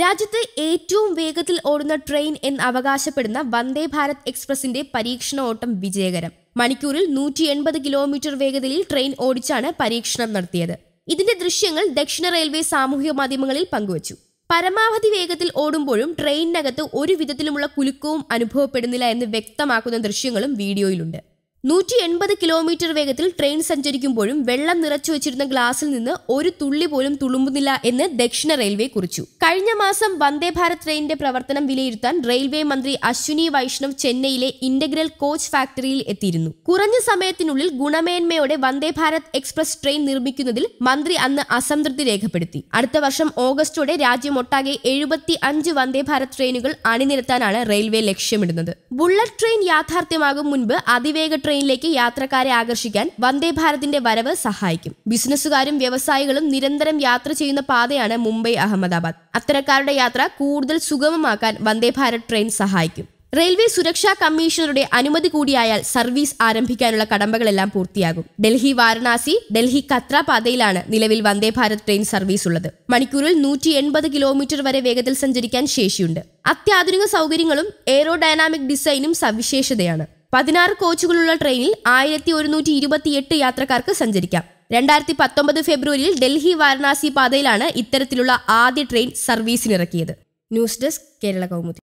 രാജ്യത്തെ ഏറ്റവും വേഗത്തിൽ ഓടുന്ന ട്രെയിൻ എന്ന് അവകാശപ്പെടുന്ന വന്ദേ ഭാരത് എക്സ്പ്രസിന്റെ പരീക്ഷണ ഓട്ടം വിജയകരം മണിക്കൂറിൽ നൂറ്റി എൺപത് കിലോമീറ്റർ വേഗതയിൽ ട്രെയിൻ ഓടിച്ചാണ് പരീക്ഷണം നടത്തിയത് ഇതിന്റെ ദൃശ്യങ്ങൾ ദക്ഷിണ റെയിൽവേ സാമൂഹിക മാധ്യമങ്ങളിൽ പങ്കുവച്ചു പരമാവധി വേഗത്തിൽ ഓടുമ്പോഴും ട്രെയിനിനകത്ത് ഒരു വിധത്തിലുമുള്ള കുലുക്കവും അനുഭവപ്പെടുന്നില്ല എന്ന് വ്യക്തമാക്കുന്ന ദൃശ്യങ്ങളും വീഡിയോയിലുണ്ട് നൂറ്റി എൺപത് കിലോമീറ്റർ വേഗത്തിൽ ട്രെയിൻ സഞ്ചരിക്കുമ്പോഴും വെള്ളം നിറച്ചു വെച്ചിരുന്ന ഗ്ലാസിൽ നിന്ന് ഒരു തുള്ളി പോലും തുളുമ്പുന്നില്ല എന്ന് ദക്ഷിണ റെയിൽവേ കുറിച്ചു കഴിഞ്ഞ മാസം വന്ദേ ഭാരത് ട്രെയിനിന്റെ പ്രവർത്തനം വിലയിരുത്താൻ റെയിൽവേ മന്ത്രി അശ്വിനി വൈഷ്ണവ് ചെന്നൈയിലെ ഇന്റഗ്രൽ കോച്ച് ഫാക്ടറിയിൽ എത്തിയിരുന്നു കുറഞ്ഞ സമയത്തിനുള്ളിൽ ഗുണമേന്മയോടെ വന്ദേ ഭാരത് എക്സ്പ്രസ് ട്രെയിൻ നിർമ്മിക്കുന്നതിൽ മന്ത്രി അന്ന് അസംതൃപ്തി രേഖപ്പെടുത്തി അടുത്ത വർഷം ഓഗസ്റ്റോടെ രാജ്യമൊട്ടാകെ എഴുപത്തി അഞ്ച് വന്ദേ ഭാരത് ട്രെയിനുകൾ അണിനിരത്താനാണ് റെയിൽവേ ലക്ഷ്യമിടുന്നത് ബുള്ളറ്റ് ട്രെയിൻ യാഥാർത്ഥ്യമാകും മുൻപ് അതിവേഗ ട്രെയിൻ ട്രെയിനിലേക്ക് യാത്രക്കാരെ ആകർഷിക്കാൻ വന്ദേ ഭാരതിന്റെ വരവ് സഹായിക്കും ബിസിനസ്സുകാരും വ്യവസായികളും നിരന്തരം യാത്ര ചെയ്യുന്ന പാതയാണ് മുംബൈ അഹമ്മദാബാദ് അത്തരക്കാരുടെ യാത്ര കൂടുതൽ സുഗമമാക്കാൻ വന്ദേ ഭാരത് ട്രെയിൻ സഹായിക്കും റെയിൽവേ സുരക്ഷാ കമ്മീഷണറുടെ അനുമതി കൂടിയായാൽ സർവീസ് ആരംഭിക്കാനുള്ള കടമ്പകളെല്ലാം പൂർത്തിയാകും ഡൽഹി വാരണാസി ഡൽഹി കത്ര പാതയിലാണ് നിലവിൽ വന്ദേ ഭാരത് ട്രെയിൻ സർവീസ് ഉള്ളത് മണിക്കൂറിൽ നൂറ്റി എൺപത് കിലോമീറ്റർ വരെ വേഗത്തിൽ സഞ്ചരിക്കാൻ ശേഷിയുണ്ട് അത്യാധുനിക സൗകര്യങ്ങളും എയറോഡൈനാമിക് ഡിസൈനും സവിശേഷതയാണ് പതിനാറ് കോച്ചുകളുള്ള ട്രെയിനിൽ ആയിരത്തി ഒരുന്നൂറ്റി ഇരുപത്തിയെട്ട് യാത്രക്കാർക്ക് സഞ്ചരിക്കാം രണ്ടായിരത്തി പത്തൊമ്പത് ഫെബ്രുവരിയിൽ ഡൽഹി വാരണാസി പാതയിലാണ് ഇത്തരത്തിലുള്ള ആദ്യ ട്രെയിൻ സർവീസിനിറക്കിയത് ന്യൂസ് ഡെസ്ക് കേരള കൗമുദി